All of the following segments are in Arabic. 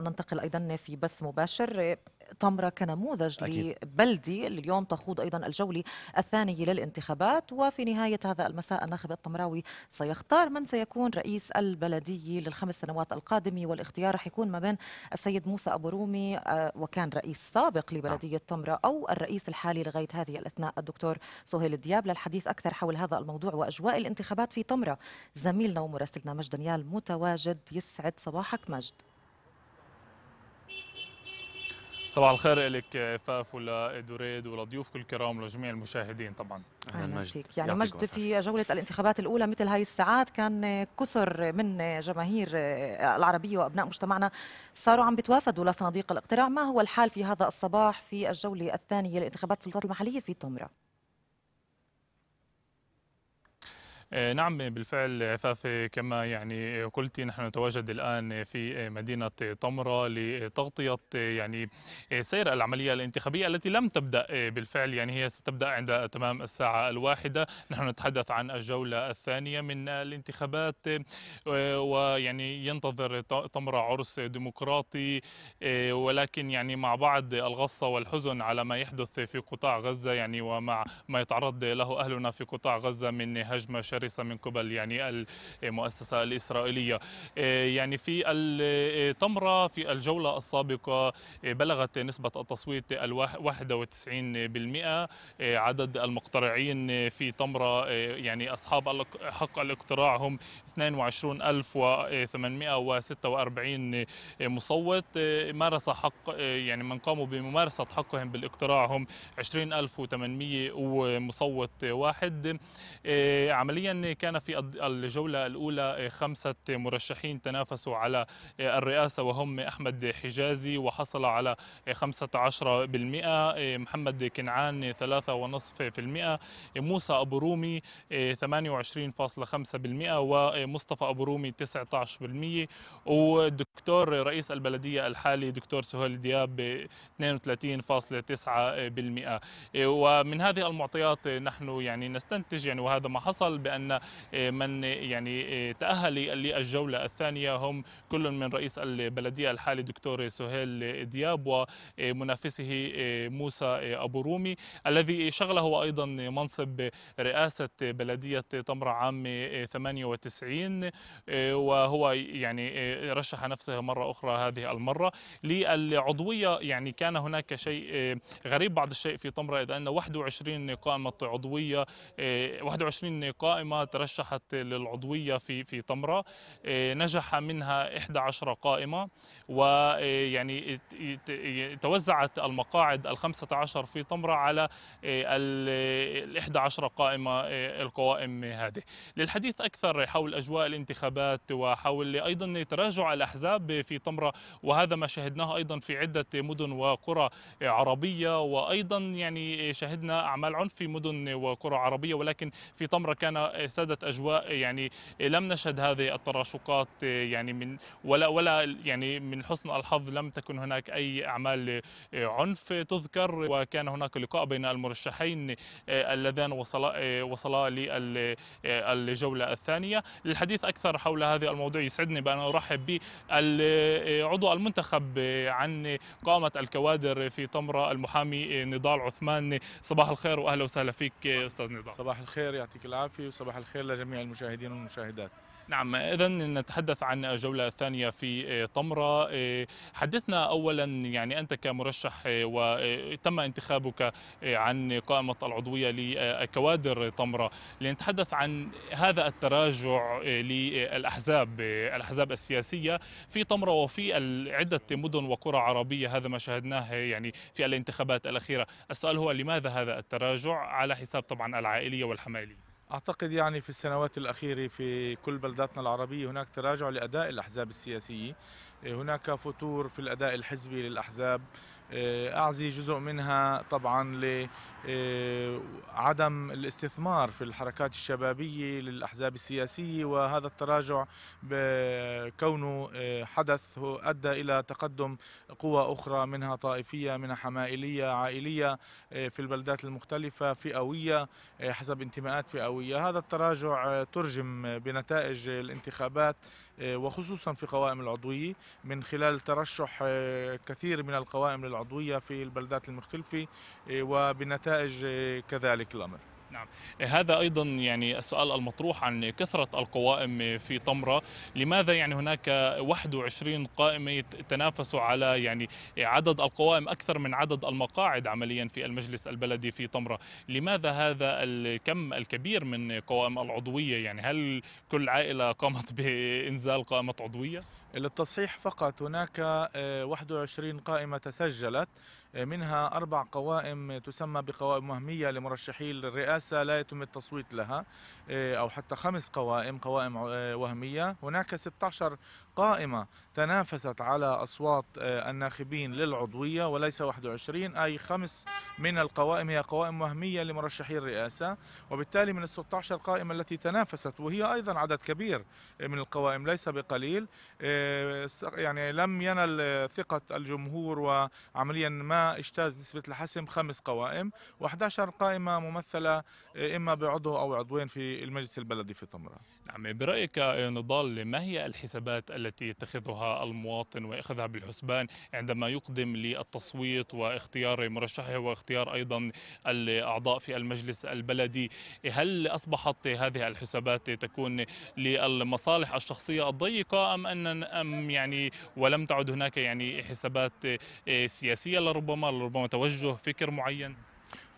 ننتقل ايضا في بث مباشر طمرة كنموذج أكيد. لبلدي اليوم تخوض أيضا الجولة الثانية للانتخابات وفي نهاية هذا المساء الناخب الطمراوي سيختار من سيكون رئيس البلدية للخمس سنوات القادمة والاختيار رح يكون ما بين السيد موسى أبو رومي آه، وكان رئيس سابق لبلدية طمرة نعم. أو الرئيس الحالي لغاية هذه الأثناء الدكتور سهيل الدياب للحديث أكثر حول هذا الموضوع وأجواء الانتخابات في طمرة زميلنا ومراسلنا مجد نيال متواجد يسعد صباحك مجد صباح الخير لك فاف ولادوريد ولضيوفك الكرام ولجميع المشاهدين طبعا اهلا فيك يعني مجد في جوله الانتخابات الاولى مثل هاي الساعات كان كثر من جماهير العربيه وابناء مجتمعنا صاروا عم بتوافدوا لصناديق الاقتراع ما هو الحال في هذا الصباح في الجوله الثانيه لانتخابات السلطات المحليه في طمره آه، نعم بالفعل عفاف كما يعني قلت نحن نتواجد الآن في مدينة طمرة لتغطية يعني سير العملية الانتخابية التي لم تبدأ آه، بالفعل يعني هي ستبدأ عند تمام الساعة الواحدة نحن نتحدث عن الجولة الثانية من الانتخابات آه، ويعني ينتظر طمرة عرس ديمقراطي ولكن يعني مع بعض الغصة والحزن على ما يحدث في قطاع غزة يعني ومع ما يتعرض له أهلنا في قطاع غزة من هجمة شرسه من قبل يعني المؤسسه الاسرائيليه إيه، يعني في الطمره إيه، في الجوله السابقه إيه، بلغت نسبه التصويت 91% عدد المقترعين في طمره يعني اصحاب حق الاقتراع هم 22846 مصوت مارس حق يعني من قاموا بممارسه حقهم بالاقتراع هم 20800 ومصوت واحد عمليا حاليا كان في الجولة الأولى آه، خمسة مرشحين تنافسوا على آه، الرئاسة وهم أحمد حجازي وحصل على 15% آه، محمد كنعان 3.5% موسى أبو رومي 28.5% ومصطفى أبو رومي 19% والدكتور رئيس البلدية الحالي دكتور سهيل دياب 32.9% ومن هذه المعطيات نحن يعني نستنتج يعني وهذا ما حصل بأن بان آه، من آه، يعني آه، تاهل للجوله الثانيه هم كل من رئيس البلديه الحالي دكتور سهيل دياب ومنافسه موسى ابو رومي الذي شغله ايضا منصب رئاسه بلديه طمره عام 98 وهو يعني رشح نفسه مره اخرى هذه المره للعضويه يعني كان هناك شيء غريب بعض الشيء في طمره اذ ان 21 قائمه عضويه 21 قائمه قائمة ترشحت للعضوية في في طمرة آه، نجح منها 11 قائمة ويعني آه، توزعت المقاعد آه، ال 15 في طمرة على ال 11 قائمة القوائم هذه للحديث أكثر حول أجواء الانتخابات وحول أيضا تراجع الأحزاب في طمرة وهذا ما شهدناه أيضا في عدة مدن وقرى عربية وأيضا يعني شهدنا أعمال عنف في مدن وقرى عربية ولكن في طمرة كان سادت اجواء يعني لم نشهد هذه التراشقات يعني من ولا ولا يعني من حسن الحظ لم تكن هناك اي اعمال عنف تذكر وكان هناك لقاء بين المرشحين آه، اللذان وصلا آه، وصلا للجوله آه، الثانيه للحديث اكثر حول هذا الموضوع يسعدني بان ارحب بالعضو المنتخب عن قامه الكوادر في طمره المحامي نضال عثمان صباح الخير واهلا وسهلا فيك استاذ نضال صباح الخير يعطيك العافيه صباح الخير لجميع المشاهدين والمشاهدات نعم اذا نتحدث عن الجوله الثانيه في آه، طمره آه، حدثنا اولا يعني انت كمرشح آه، وتم انتخابك عن قائمه العضويه لكوادر طمره لنتحدث عن هذا التراجع للاحزاب الاحزاب السياسيه في طمره وفي عده مدن وقرى عربيه هذا ما شاهدناه يعني في الانتخابات الاخيره السؤال هو لماذا هذا التراجع على حساب طبعا العائليه والحمائليه أعتقد يعني في السنوات الأخيرة في كل بلداتنا العربية هناك تراجع لأداء الأحزاب السياسية هناك فتور في الأداء الحزبي للأحزاب آه، أعزي جزء منها طبعا لعدم آه، الاستثمار في الحركات الشبابية للأحزاب السياسية وهذا التراجع بكونه آه، حدث أدى إلى تقدم قوى أخرى منها طائفية منها حمائلية عائلية في البلدات المختلفة فئوية حسب انتماءات فئوية هذا التراجع ترجم بنتائج الانتخابات آه، وخصوصا في قوائم العضوية من خلال ترشح آه، كثير من القوائم العضوية في البلدات المختلفة آه، وبنتائج كذلك الأمر نعم هذا ايضا يعني السؤال المطروح عن كثره القوائم في طمره لماذا يعني هناك 21 قائمه تنافسوا على يعني عدد القوائم اكثر من عدد المقاعد عمليا في المجلس البلدي في طمره لماذا هذا الكم الكبير من قوائم العضويه يعني هل كل عائله قامت بانزال قائمه عضويه للتصحيح فقط هناك 21 آه، قائمه تسجلت منها أربع قوائم تسمى بقوائم وهمية لمرشحي الرئاسة لا يتم التصويت لها إيه، أو حتى خمس قوائم قوائم آه، وهمية هناك 16 قائمة تنافست على أصوات آه، الناخبين للعضوية وليس 21 أي خمس من القوائم هي قوائم وهمية لمرشحي الرئاسة وبالتالي من ال 16 قائمة التي تنافست وهي أيضا عدد كبير من القوائم ليس بقليل آه، يعني لم ينل ثقة الجمهور وعمليا ما اجتاز نسبة الحسم خمس قوائم و11 قائمة ممثلة آه، إما بعضو أو عضوين في المجلس البلدي في طمرة نعم برأيك آه، نضال ما هي الحسابات التي يتخذها المواطن ويأخذها بالحسبان عندما يقدم للتصويت واختيار مرشحه واختيار أيضا الأعضاء في المجلس البلدي هل أصبحت هذه الحسابات تكون للمصالح الشخصية الضيقة أم أن أم يعني ولم تعد هناك يعني حسابات آه، سياسية لربما لربما توجه فكر معين؟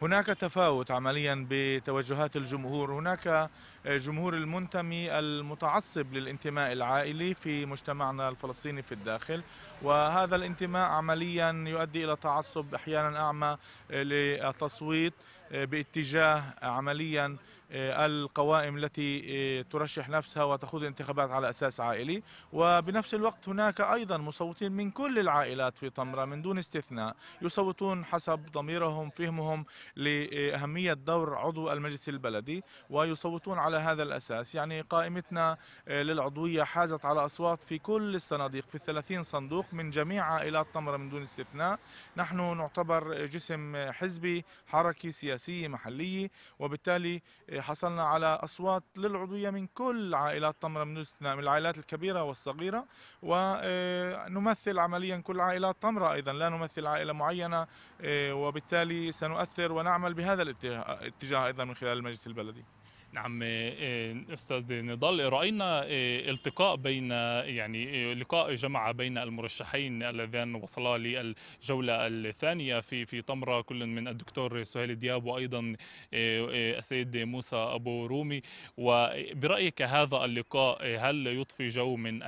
هناك تفاوت عمليا بتوجهات الجمهور هناك جمهور المنتمي المتعصب للانتماء العائلي في مجتمعنا الفلسطيني في الداخل وهذا الانتماء عمليا يؤدي إلى تعصب أحيانا أعمى للتصويت باتجاه عمليا آه، القوائم التي آه، ترشح نفسها وتخوض الانتخابات على أساس عائلي وبنفس الوقت هناك أيضا مصوتين من كل العائلات في طمرة من دون استثناء يصوتون حسب ضميرهم فهمهم لأهمية دور عضو المجلس البلدي ويصوتون على هذا الأساس يعني قائمتنا آه، للعضوية حازت على أصوات في كل الصناديق في 30 صندوق من جميع عائلات طمرة من دون استثناء نحن نعتبر جسم حزبي حركي سياسي محلي وبالتالي حصلنا على أصوات للعضوية من كل عائلات طمرة من من العائلات الكبيرة والصغيرة ونمثل آه، عمليا كل عائلات طمرة أيضا لا نمثل عائلة معينة آه، وبالتالي سنؤثر ونعمل بهذا الاتجاه أيضا من خلال المجلس البلدي نعم آه، آه، استاذ نضال راينا آه، التقاء بين يعني لقاء جمع بين المرشحين اللذان وصلا للجوله الثانيه في في طمره كل من الدكتور سهيل دياب وايضا السيد موسى ابو رومي وبرايك هذا اللقاء هل يضفي جو من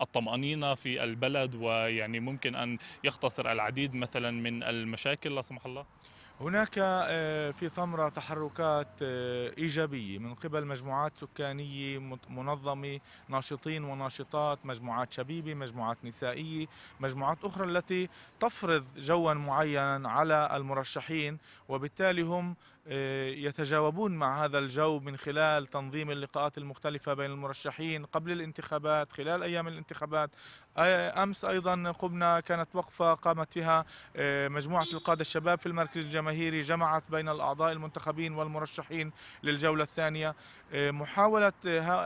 الطمانينه في البلد ويعني ممكن ان يختصر العديد مثلا من المشاكل لا سمح الله؟ هناك آه، في طمرة تحركات آه، إيجابية من قبل مجموعات سكانية منظمة ناشطين وناشطات مجموعات شبيبة مجموعات نسائية مجموعات أخرى التي تفرض جوا معينا على المرشحين وبالتالي هم آه، يتجاوبون مع هذا الجو من خلال تنظيم اللقاءات المختلفة بين المرشحين قبل الانتخابات خلال أيام الانتخابات آه، أمس أيضا قمنا كانت وقفة قامت فيها آه، مجموعة القادة الشباب في المركز الجماهيري جمعت بين الأعضاء المنتخبين والمرشحين للجولة الثانية محاولة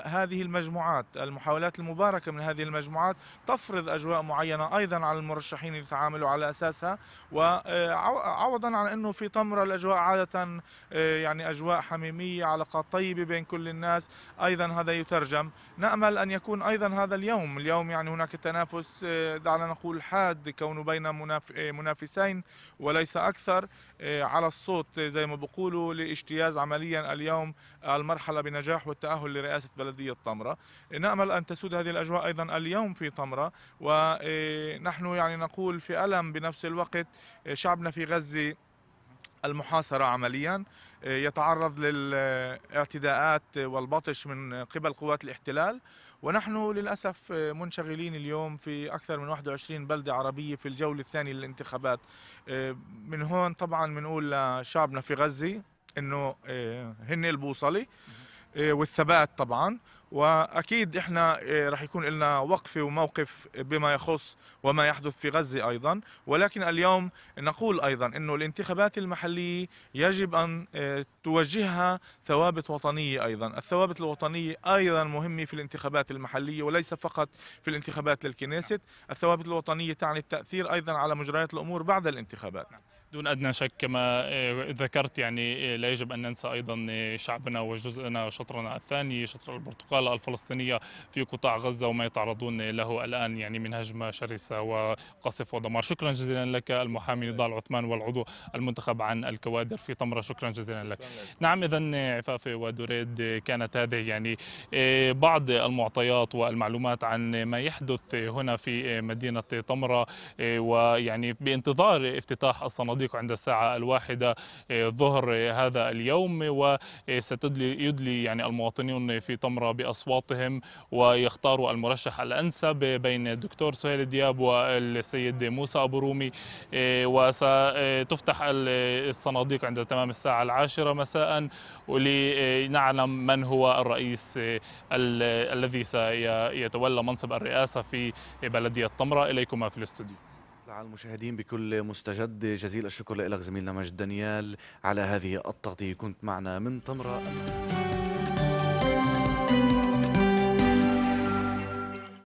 هذه المجموعات المحاولات المباركة من هذه المجموعات تفرض أجواء معينة أيضا على المرشحين يتعاملوا على أساسها وعوضا آه، عن أنه في طمرة الأجواء عادة آه، يعني أجواء حميمية علاقات طيبة بين كل الناس أيضا هذا يترجم نأمل أن يكون أيضا هذا اليوم اليوم يعني هناك تنافس آه، دعنا نقول حاد كونه بين منافسين وليس أكثر على الصوت زي ما بقولوا لاجتياز عمليا اليوم المرحلة بين النجاح والتأهل لرئاسة بلدية طمرة نأمل أن تسود هذه الأجواء أيضا اليوم في طمرة ونحن إيه، يعني نقول في ألم بنفس الوقت إيه، شعبنا في غزة المحاصرة عمليا إيه، يتعرض للاعتداءات والبطش من قبل قوات الاحتلال ونحن للأسف منشغلين اليوم في أكثر من 21 بلدة عربية في الجولة الثانية للانتخابات من هون طبعا بنقول لشعبنا في غزة انه هن البوصله إيه، والثبات طبعا واكيد احنا إيه، رح يكون لنا وقفه وموقف بما يخص وما يحدث في غزه ايضا ولكن اليوم نقول ايضا انه الانتخابات المحليه يجب ان إيه، توجهها ثوابت وطنيه ايضا الثوابت الوطنيه ايضا مهمه في الانتخابات المحليه وليس فقط في الانتخابات للكنيست الثوابت الوطنيه تعني التاثير ايضا على مجريات الامور بعد الانتخابات دون ادنى شك كما آه، ذكرت يعني آه، لا يجب ان ننسى ايضا آه، شعبنا وجزءنا شطرنا الثاني شطر البرتقاله الفلسطينيه في قطاع غزه وما يتعرضون له الان يعني من هجمه شرسه وقصف ودمار شكرا جزيلا لك المحامي نضال عثمان والعضو المنتخب عن الكوادر في طمره شكرا جزيلا لك نعم اذا عفافي ودريد كانت هذه يعني بعض المعطيات والمعلومات عن ما يحدث هنا في مدينه طمره ويعني بانتظار افتتاح الصناديق تصدق عند الساعة الواحدة آه، ظهر آه، هذا اليوم وستدلي يدلي يعني المواطنون في طمرة بأصواتهم ويختاروا المرشح الأنسب بين الدكتور سهيل دياب والسيد موسى أبو رومي آه، وستفتح الصناديق عند تمام الساعة العاشرة مساء ولنعلم من هو الرئيس الذي سيتولى منصب الرئاسة في بلدية طمرة إليكم في الاستوديو على المشاهدين بكل مستجد جزيل الشكر لك زميلنا مجد دانيال على هذه التغطية كنت معنا من طمرة